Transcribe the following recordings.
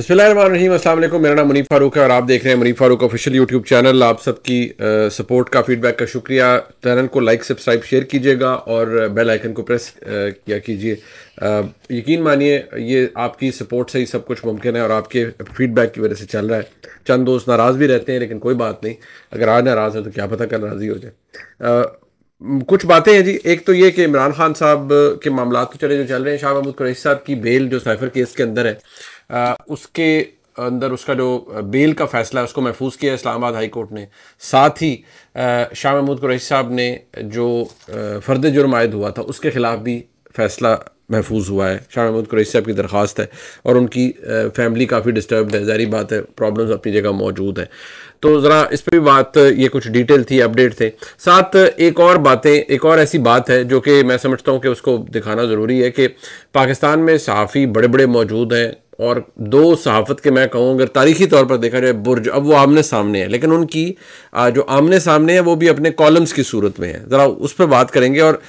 बसमिलकुम मेरा नाम मुनीफ फारूक है और आप देख रहे हैं Munif Farooq official YouTube channel आप सबकी सपोर्ट का फीडबैक का शुक्रिया चैनल को लाइक सब्सक्राइब शेयर कीजिएगा और बेल आइकन को प्रेस किया कीजिए यकीन मानिए ये आपकी सपोर्ट से ही सब कुछ मुमकिन है और आपके फीडबैक की वजह से चल रहा है चंद दोस्त नाराज़ भी रहते हैं लेकिन कोई बात नहीं अगर आज नाराज़ हैं तो क्या पता कल नाराजी हो जाए कुछ बातें हैं जी एक तो ये कि इमरान खान साहब के मामला तो चले जो चल रहे हैं शाह महमूद कुरैश साहब की बेल जो साइफर केस के अंदर है उसके अंदर उसका जो बेल का फैसला है उसको महफूज किया इस्लामाबाद हाई कोर्ट ने साथ ही शाह महमूद कुरैशी साहब ने जो फ़र्द जुर्म आयद हुआ था उसके ख़िलाफ़ भी फैसला महफूज हुआ है शाह महमूद कुरैशी साहब की दरख्वास्त है और उनकी फैमिली काफ़ी डिस्टर्ब है जहरी बात है प्रॉब्लम्स अपनी जगह मौजूद हैं तो ज़रा इस पर भी बात ये कुछ डिटेल थी अपडेट थे साथ एक और बातें एक और ऐसी बात है जो कि मैं समझता हूँ कि उसको दिखाना ज़रूरी है कि पाकिस्तान में सहाफ़ी बड़े बड़े मौजूद हैं और दो सहाफ़त के मैं कहूँ अगर तारीखी तौर पर देखा जाए बुर्ज अब वो आमने सामने है लेकिन उनकी जो आमने सामने है वो भी अपने कॉलम्स की सूरत में है ज़रा उस पर बात करेंगे और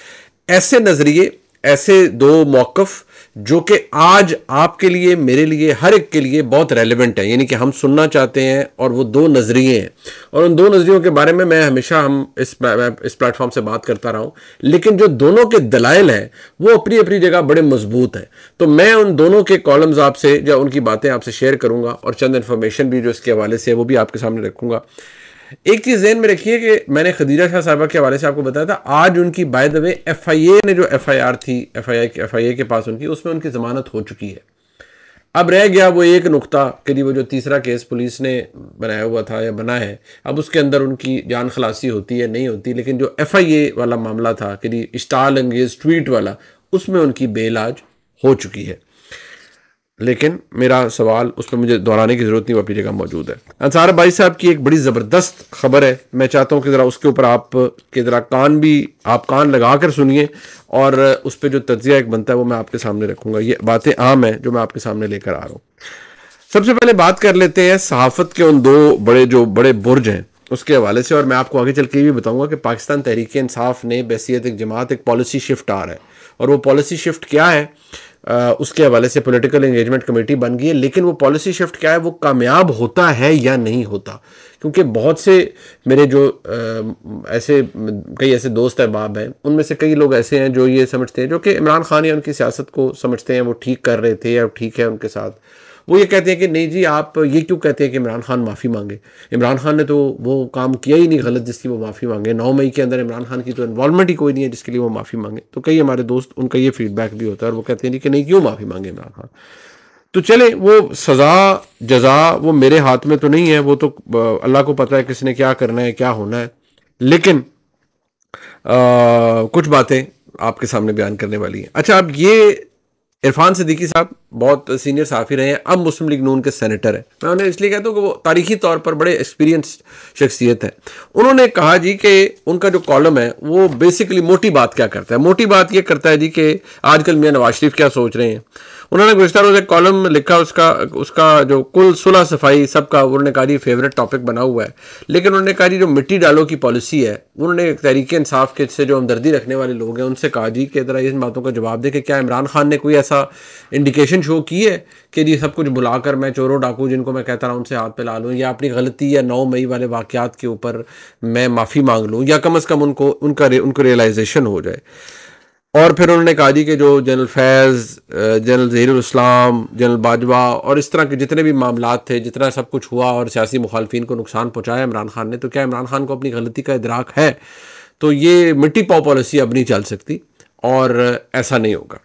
ऐसे नज़रिए ऐसे दो मौकफ जो कि आज आपके लिए मेरे लिए हर एक के लिए बहुत रेलिवेंट है यानी कि हम सुनना चाहते हैं और वो दो नज़रिए हैं और उन दो नज़रियों के बारे में मैं हमेशा हम इस इस प्लेटफॉर्म से बात करता रहा हूँ लेकिन जो दोनों के दलाइल हैं वो अपनी अपनी जगह बड़े मजबूत हैं तो मैं उन दोनों के कॉलम्स आपसे या उनकी बातें आपसे शेयर करूँगा और चंद इन्फॉर्मेशन भी जो इसके हवाले से है वो भी आपके सामने रखूँगा एक चीज़ जहन में रखिए कि मैंने खदीजा शाह साहबा के हवाले से आपको बताया था आज उनकी by the way F I A ने जो एफ आई आर थी F I I F I A के पास उनकी उसमें उनकी ज़मानत हो चुकी है अब रह गया वो एक नुकता कि वो जो तीसरा केस पुलिस ने बनाया हुआ था या बना है अब उसके अंदर उनकी जान खलासी होती है नहीं होती लेकिन जो एफ आई ए वाला मामला था कि स्टार लंगेज अंगेज ट्वीट वाला उसमें उनकी बेलाज हो चुकी है लेकिन मेरा सवाल उस पर मुझे दोहराने की ज़रूरत नहीं वो अपनी जगह मौजूद है अंसार भाई साहब की एक बड़ी ज़बरदस्त खबर है मैं चाहता हूँ कि ज़रा उसके ऊपर आप के ज़रा कान भी आप कान लगा कर सुनिए और उस पर जो तजिया एक बनता है वो मैं आपके सामने रखूँगा ये बातें आम हैं जो मैं आपके सामने लेकर आ रहा हूँ सबसे पहले बात कर लेते हैं सहाफ़त के उन दो बड़े जो बड़े बुर्ज हैं उसके हवाले से और मैं आपको आगे चल के भी बताऊंगा कि पाकिस्तान तहरीक इंसाफ ने बैसीत एक जमात एक पॉलिसी शिफ्ट आ रहा है और वो पॉलिसी शिफ्ट क्या है आ, उसके हवाले से पॉलिटिकल इंगेजमेंट कमेटी बन गई है लेकिन वो पॉलिसी शिफ्ट क्या है वो कामयाब होता है या नहीं होता क्योंकि बहुत से मेरे जो आ, ऐसे कई ऐसे दोस्त अहबाब हैं उनमें से कई लोग ऐसे हैं जो ये समझते हैं जो कि इमरान खान या उनकी सियासत को समझते हैं वो ठीक कर रहे थे या ठीक है उनके साथ वो ये कहते हैं कि नहीं जी आप ये क्यों कहते हैं कि इमरान खान माफ़ी मांगे इमरान खान ने तो वो काम किया ही नहीं गलत जिसकी वो माफ़ी मांगे नौ मई के अंदर इमरान खान की तो इन्वॉलमेंट ही कोई नहीं है जिसके लिए वो माफ़ी मांगे तो कई हमारे दोस्त उनका ये फीडबैक भी होता है और वो कहते हैं कि नहीं क्यों माफ़ी मांगे इमरान खान तो चले वो सज़ा जजा वो मेरे हाथ में तो नहीं है वो तो अल्लाह को पता है किसने क्या करना है क्या होना है लेकिन आ, कुछ बातें आपके सामने बयान करने वाली हैं अच्छा अब ये इरफान सिद्दीकी साहब बहुत सीनियर साफ़ी रहे हैं अब मुस्लिम लीग नून के सेनेटर हैं मैं उन्हें इसलिए कहता हूँ कि वो तारीखी तौर पर बड़े एक्सपीरियंस शख्सियत हैं उन्होंने कहा जी कि उनका जो कॉलम है वो बेसिकली मोटी बात क्या करता है मोटी बात ये करता है जी कि आजकल मियाँ नवाज शरीफ क्या सोच रहे हैं उन्होंने गुजतर रोज एक कॉलम लिखा उसका उसका जो कुल सुलह सफाई सबका उन्होंने कहा फेवरेट टॉपिक बना हुआ है लेकिन उन्होंने कहा जो मिट्टी डालो की पॉलिसी है उन्होंने तरीके इंसाफ के से जो हमदर्दी रखने वाले लोग हैं उनसे कहा जी कि ज़रा इन बातों का जवाब दे कि क्या इमरान खान ने कोई ऐसा इंडिकेशन शो की है कि जी सब कुछ बुलाकर मैं चोरों डाकू जिनको मैं कहता रहा उनसे हाथ पे ला लूँ या अपनी गलती या नौ मई वाले वाक़ात के ऊपर मैं माफ़ी मांग लूँ या कम अज़ कम उनको उनका उनको रियलाइजेशन हो जाए और फिर उन्होंने कहा जी कि जो जनरल फैज़ जनरल ज़हीराम जनरल बाजवा और इस तरह के जितने भी मामला थे जितना सब कुछ हुआ और सियासी मुखालफी को नुकसान पहुँचाया इमरान खान ने तो क्या इमरान खान को अपनी गलती का इदराक है तो ये मिट्टी पाव पॉलिसी अब नहीं चल सकती और ऐसा नहीं होगा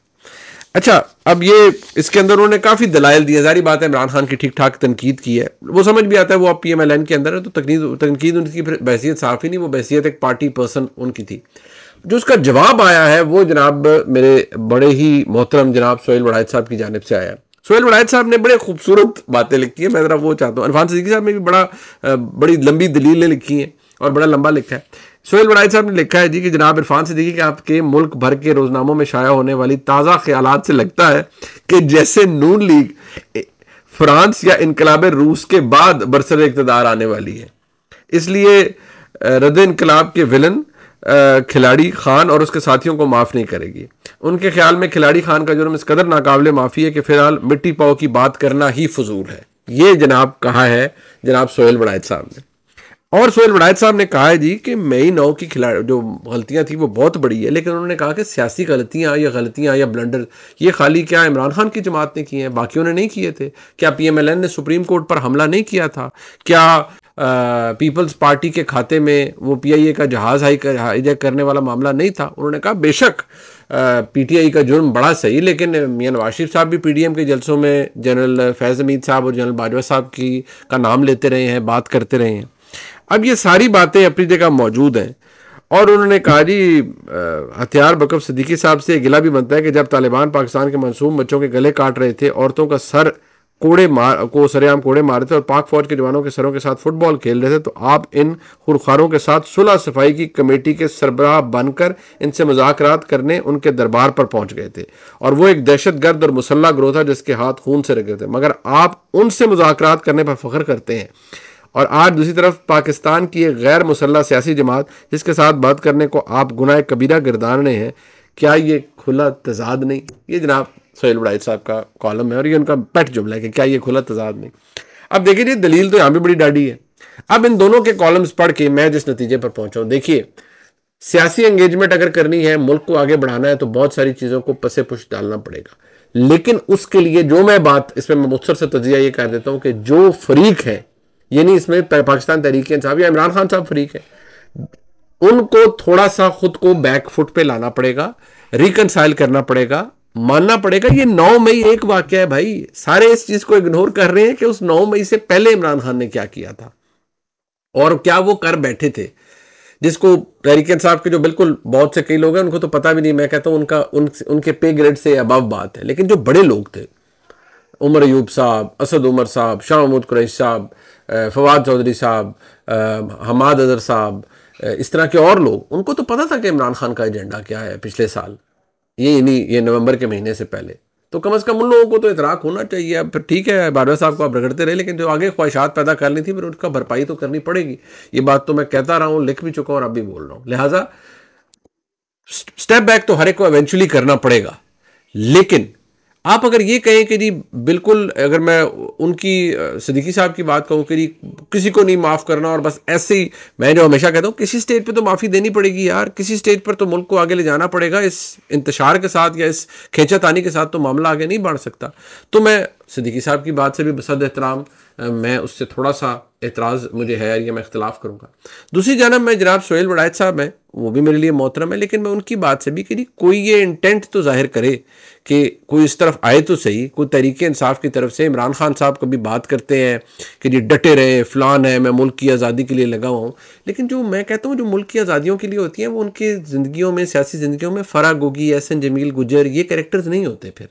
अच्छा अब ये इसके अंदर उन्होंने काफ़ी दलाइल दिए जारी बात है इमरान खान की ठीक ठाक तनकीद की है वो समझ भी आता है वो अब पी एम एल एन के अंदर है तो तकनीद तनकीद उनकी फिर बहसीत साफ़ ही नहीं वो बहसीत एक पार्टी पर्सन उनकी थी जो उसका जवाब आया है वो जनाब मेरे बड़े ही मोहतरम जनाब सोहेल वड़ायत साहब की जानब से आया है सोहेल वड़ायत साहब ने बड़े खूबसूरत बातें लिखी हैं मैं ज़रा वो चाहता हूँ अरफान सदीकी साहब ने भी बड़ा बड़ी लंबी दलीलें लिखी हैं और बड़ा लंबा लिखा है सोहेल वड़ायत साहब ने लिखा है जी कि जनाब इरफान सदीकी के आपके मुल्क भर के रोजनामों में शाया होने वाली ताज़ा ख्याल से लगता है कि जैसे नून लीग फ्रांस या इनकलाब रूस के बाद बरसर इकतदार आने वाली है इसलिए रद इनकलाब के विलन खिलाड़ी खान और उसके साथियों को माफ़ नहीं करेगी उनके ख्याल में खिलाड़ी खान का जुर्म इस कदर नाकबिल माफ़ी है कि फ़िलहाल मिट्टी पाओ की बात करना ही फजूल है ये जनाब कहा है जनाब सोहेल बड़ायत साहब ने और सोहेल बड़ायत साहब ने कहा है जी कि मई नौ की खिलाड़ी जो गलतियाँ थी वो बहुत बड़ी है लेकिन उन्होंने कहा कि सियासी गलतियाँ या गलतियाँ या ब्लंडर ये खाली क्या इमरान खान की जमात ने किए हैं बाकियों ने नहीं किए थे क्या एन ने सुप्रीम कोर्ट पर हमला नहीं किया था क्या पीपल्स पार्टी के खाते में वो पीआईए का जहाज़ हाई कर, हाईजैक करने वाला मामला नहीं था उन्होंने कहा बेशक पीटीआई का जुर्म बड़ा सही लेकिन मियाँ नवाज शरीफ साहब भी पीडीएम के जलसों में जनरल फैज़ हमीद साहब और जनरल बाजवा साहब की का नाम लेते रहे हैं बात करते रहे हैं अब ये सारी बातें अपनी जगह मौजूद हैं और उन्होंने कहा जी हथियार बकफ सदीकी साहब से गिला भी बनता है कि जब तालिबान पाकिस्तान के मनसूब बच्चों के गले काट रहे थे औरतों का सर कोड़े मार को सरेआम कोड़े मारे थे और पाक फौज के जवानों के सरों के साथ फुटबॉल खेल रहे थे तो आप इन खुरखारों के साथ सुलह सफाई की कमेटी के सरबराह बनकर इनसे मुजाकरात करने उनके दरबार पर पहुंच गए थे और वो एक दहशत गर्द और मुसल्ला ग्रोह था जिसके हाथ खून से रखे थे मगर आप उनसे मुजाकरात करने पर फख्र करते हैं और आज दूसरी तरफ पाकिस्तान की एक गैर मुसल्ला सियासी जमात जिसके साथ बात करने को आप गुनाह कबीरा गिरदान रहे हैं क्या ये खुला तजाद नहीं ये जनाब सोहेल बड़ाइद साहब का कॉलम है और ये उनका पेट जुमला है कि क्या ये खुला तजाद नहीं अब देखिए जी दलील तो यहाँ भी बड़ी डाडी है अब इन दोनों के कॉलम्स पढ़ के मैं जिस नतीजे पर पहुंचा हूँ देखिए सियासी एंगेजमेंट अगर करनी है मुल्क को आगे बढ़ाना है तो बहुत सारी चीज़ों को पसे पुश डालना पड़ेगा लेकिन उसके लिए जो मैं बात इसमें मैं मुख्तर से तजिया ये कर देता हूँ कि जो फरीक है यानी इसमें पाकिस्तान तहरीक साहब या इमरान खान साहब फरीक है उनको थोड़ा सा खुद को बैक फुट पे लाना पड़ेगा रिकनसाइल करना पड़ेगा मानना पड़ेगा ये नौ मई एक वाक्य है भाई सारे इस चीज को इग्नोर कर रहे हैं कि उस नौ मई से पहले इमरान खान ने क्या किया था और क्या वो कर बैठे थे जिसको तहरीकन साहब के जो बिल्कुल बहुत से कई लोग हैं उनको तो पता भी नहीं मैं कहता हूँ उनका उन उनके पे ग्रेड से अबव बात है लेकिन जो बड़े लोग थे उमर अयूब साहब असद उमर साहब शाह महमूद कुरैश साहब फवाद चौधरी साहब हमाद अजहर साहब इस तरह के और लोग उनको तो पता था कि इमरान खान का एजेंडा क्या है पिछले साल ये नहीं ये नवंबर के महीने से पहले तो कम अज़ कम उन लोगों को तो इतराक होना चाहिए अब फिर ठीक है बारवा साहब को आप रगड़ते रहे लेकिन जो आगे ख्वाहिशात पैदा करनी थी फिर उनका भरपाई तो करनी पड़ेगी ये बात तो मैं कहता रहा हूँ लिख भी चुका हूँ और अब भी बोल रहा हूँ लिहाजा स्टेप बैक तो हर एक को एवेंचुअली करना पड़ेगा लेकिन आप अगर ये कहें कि जी बिल्कुल अगर मैं उनकी सदीकी साहब की बात कहूँ कि जी किसी को नहीं माफ़ करना और बस ऐसे ही मैं जो हमेशा कहता हूँ किसी स्टेज पे तो माफ़ी देनी पड़ेगी यार किसी स्टेज पर तो मुल्क को आगे ले जाना पड़ेगा इस इंतशार के साथ या इस खेचातानी के साथ तो मामला आगे नहीं बढ़ सकता तो मैं सदीकी साहब की बात से भी बसद एहतराम मैं उससे थोड़ा सा एतराज़ मुझे है या मैं इख्तलाफ करूँगा दूसरी जानब मैं जनाब सोहेल बड़ायत साहब हैं वो भी मेरे लिए मोहतरम है लेकिन मैं उनकी बात से भी कह रही कोई ये इंटेंट तो जाहिर करे कि कोई इस तरफ आए तो सही कोई तरीके इंसाफ की तरफ से इमरान खान साहब कभी बात करते हैं कि जी डटे रहे फ़लान है मैं मुल्क की आज़ादी के लिए लगा हुआ हूँ लेकिन जो मैं कहता हूँ जो मुल्क की आज़ादियों के लिए होती हैं वो उनकी ज़िंदगी में सियासी ज़िंदगी में फ़रा गोगी एन जमील गुजर ये कैरेक्टर्स नहीं होते फिर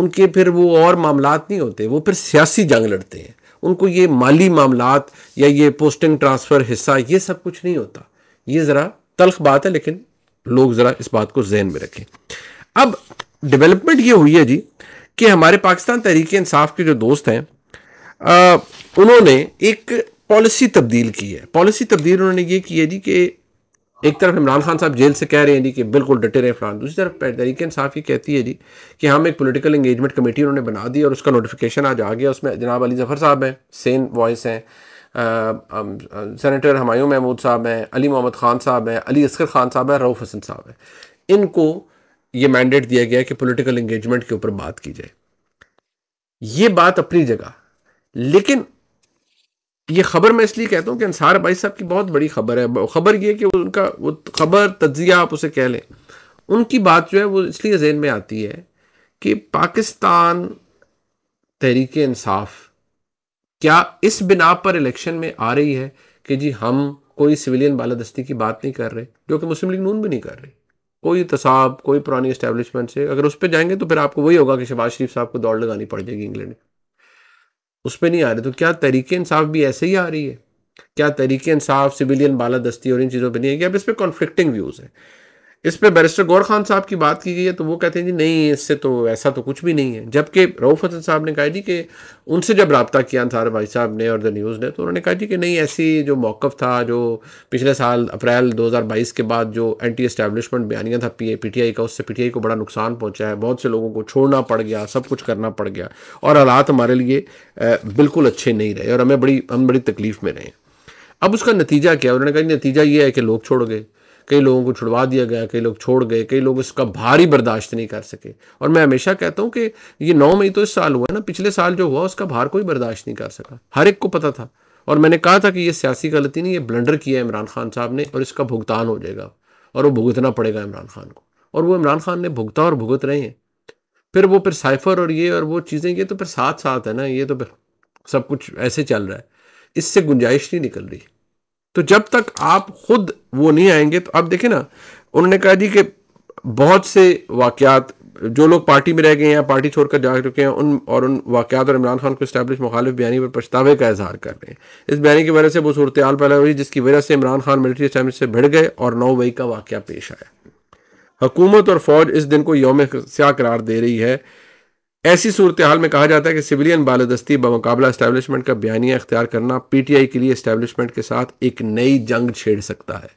उनके फिर वो और मामला नहीं होते वो फिर सियासी जंग लड़ते हैं उनको ये माली मामला या ये पोस्टिंग ट्रांसफ़र हिस्सा ये सब कुछ नहीं होता ये ज़रा तलख बात है लेकिन लोग ज़रा इस बात को जहन में रखें अब डेवलपमेंट ये हुई है जी कि हमारे पाकिस्तान तहरीक इंसाफ के जो दोस्त हैं उन्होंने एक पॉलिसी तब्दील की है पॉलिसी तब्दील उन्होंने ये की है जी कि एक तरफ इमरान खान साहब जेल से कह रहे हैं जी कि बिल्कुल डटे रहे फलान दूसरी तरफ तहरीक इंसाफ ही कहती है जी कि हाँ, हम एक पॉलिटिकल इंगेजमेंट कमेटी उन्होंने बना दी और उसका नोटिफिकेशन आज आ गया उसमें जनाब अली जफ़र साहब हैं सेन वॉइस हैं सेनेटर हमायूं महमूद साहब हैं अली मोहम्मद खान साहब हैं अली असगर खान साहब हैं रऊफ़ हसन साहब हैं इनको ये मैंडेट दिया गया कि पोलिटिकल इंगेजमेंट के ऊपर बात की जाए ये बात अपनी जगह लेकिन ये खबर मैं इसलिए कहता हूँ कि अंसार भाई साहब की बहुत बड़ी खबर है खबर ये कि उनका वो खबर तजिया आप उसे कह लें उनकी बात जो है वो इसलिए जहन में आती है कि पाकिस्तान तहरीक इंसाफ क्या इस बिना पर इलेक्शन में आ रही है कि जी हम कोई सिविलियन बालादस्ती की बात नहीं कर रहे जो कि मुस्लिम लीग नून भी नहीं कर रही कोई तसाब कोई पुरानी इस्टेब्लिशमेंट से अगर उस पर जाएंगे तो फिर आपको वही होगा कि शबाज शरीफ साहब को दौड़ लगानी पड़ जाएगी इंग्लैंड में उस पर नहीं आ रहे तो क्या तरीके इंसाफ भी ऐसे ही आ रही है क्या तरीके इंसाफ सिविलियन बाला दस्ती और इन चीज़ों पर नहीं है कि अब इस पर कॉन्फ्लिक्टिंग व्यूज़ हैं इस पे बैरिस्टर गौर खान साहब की बात की गई है तो वो कहते हैं जी नहीं इससे तो ऐसा तो कुछ भी नहीं है जबकि रऊफ हसन साहब ने कहा जी कि उनसे जब रबता किया अंसार भाई साहब ने और द न्यूज़ ने तो उन्होंने कहा जी कि नहीं ऐसी जो मौक़ था जो पिछले साल अप्रैल 2022 के बाद जो एंटी इस्टेबलिशमेंट बयानियाँ था पी आई का उससे आई को बड़ा नुकसान पहुँचा है बहुत से लोगों को छोड़ना पड़ गया सब कुछ करना पड़ गया और हालात हमारे लिए बिल्कुल अच्छे नहीं रहे और हमें बड़ी हम बड़ी तकलीफ़ में रहे अब उसका नतीजा क्या उन्होंने कहा नतीजा ये है कि लोग छोड़ गए कई लोगों को छुड़वा दिया गया कई लोग छोड़ गए कई लोग इसका भारी बर्दाश्त नहीं कर सके और मैं हमेशा कहता हूँ कि ये नौ मई तो इस साल हुआ ना पिछले साल जो हुआ उसका भार कोई बर्दाश्त नहीं कर सका हर एक को पता था और मैंने कहा था कि ये सियासी गलती नहीं ये ब्लंडर किया है इमरान खान साहब ने और इसका भुगतान हो जाएगा और वो भुगतना पड़ेगा इमरान खान को और वो इमरान खान ने भुगता और भुगत रहे हैं फिर वो फिर साइफर और ये और वो चीज़ें ये तो फिर साथ साथ है ना ये तो फिर सब कुछ ऐसे चल रहा है इससे गुंजाइश नहीं निकल रही तो जब तक आप खुद वो नहीं आएंगे तो आप देखें ना उन्होंने कहा जी कि बहुत से वाक़ात जो लोग पार्टी में रह गए हैं पार्टी छोड़कर जा चुके हैं उन और उन वाक्यात और इमरान खान को इस्टेब्लिश मुखालिफ बयानी पर पछतावे का इजहार कर रहे हैं इस बयानी की वजह से वो सूरत आल पैदा हुई जिसकी वजह से इमरान खान मिलिट्री स्टैब्लिश से भिड़ गए और नौ मई का वाक़ पेश आया हुकूमत और फौज इस दिन को योम स्या करार दे रही है ऐसी सूरत हाल में कहा जाता है कि सिविलियन बालादस्ती बमकाबला इस्टेबलिशमेंट का बयानिया अख्तियार करना पी टी आई के लिए इस्टेबलिशमेंट के साथ एक नई जंग छेड़ सकता है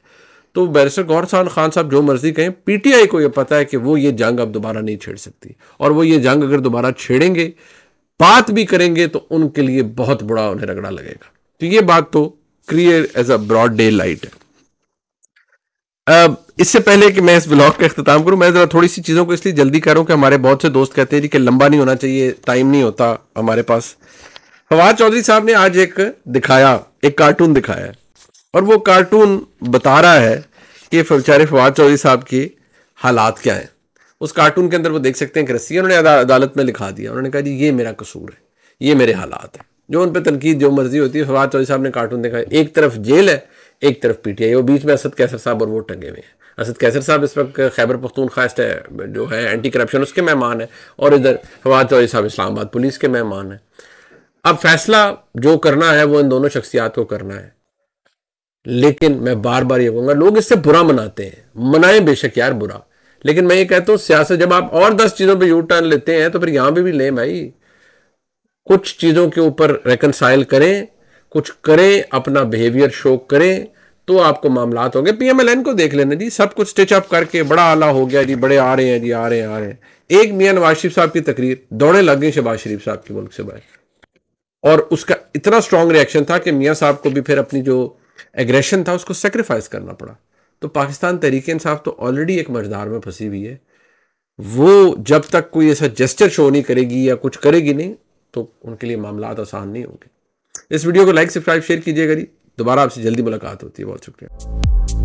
तो बैरिस्टर गौरसान खान साहब जो मर्जी कहें पीटीआई को यह पता है कि वो ये जंग अब दोबारा नहीं छेड़ सकती और वो ये जंग अगर दोबारा छेड़ेंगे बात भी करेंगे तो उनके लिए बहुत बुरा उन्हें रगड़ा लगेगा तो ये बात तो clear as a broad daylight है इससे पहले कि मैं इस ब्लॉग का अख्ताम करूं मैं ज़रा थोड़ी सी चीज़ों को इसलिए जल्दी करूं कि हमारे बहुत से दोस्त कहते हैं जी कि लंबा नहीं होना चाहिए टाइम नहीं होता हमारे पास फवाद चौधरी साहब ने आज एक दिखाया एक कार्टून दिखाया और वो कार्टून बता रहा है कि बेचारे फवाद चौधरी साहब की हालात क्या हैं उस कार्टून के अंदर वो देख सकते हैं कि रस्सी उन्होंने अदालत में लिखा दिया उन्होंने कहा जी ये मेरा कसूर है ये मेरे हालात हैं जो उन पर तनकीद जो मर्जी होती है फवाद चौधरी साहब ने कार्टून दिखाया एक तरफ जेल है एक तरफ पीटीआई और बीच में असद कैसर साहब और वो टंगे हुए हैं असद कैसर साहब इस वक्त खैबर है जो है एंटी करप्शन उसके मेहमान है और इधर फवाद चौधरी साहब इस्लामाबाद पुलिस के मेहमान हैं अब फैसला जो करना है वो इन दोनों शख्सियात को करना है लेकिन मैं बार बार ये कहूँगा लोग इससे बुरा मनाते हैं मनाएं बेशक यार बुरा लेकिन मैं ये कहता हूँ सियासत जब आप और दस चीज़ों पर यू टर्न लेते हैं तो फिर यहाँ पर भी, भी लें भाई कुछ चीज़ों के ऊपर रेकनसाइल करें कुछ करें अपना बिहेवियर शो करें तो आपको मामला होंगे पीएमएलएन को देख लेना जी सब कुछ स्टिच अप करके बड़ा आला हो गया जी बड़े आ रहे हैं जी आ रहे हैं आ रहे हैं एक मियाँ नवाज शरीफ साहब की तकरीर दौड़े लग गई शहबाज शरीफ साहब के मुल्क से बाहर और उसका इतना स्ट्रांग रिएक्शन था कि मियाँ साहब को भी फिर अपनी जो एग्रेशन था उसको सेक्रीफाइस करना पड़ा तो पाकिस्तान तरीके इंसाफ तो ऑलरेडी एक मझदार में फंसी हुई है वो जब तक कोई ऐसा जेस्चर शो नहीं करेगी या कुछ करेगी नहीं तो उनके लिए मामला आसान नहीं होंगे इस वीडियो को लाइक सब्सक्राइब शेयर कीजिएगा जी दोबारा आपसे जल्दी मुलाकात होती है बहुत शुक्रिया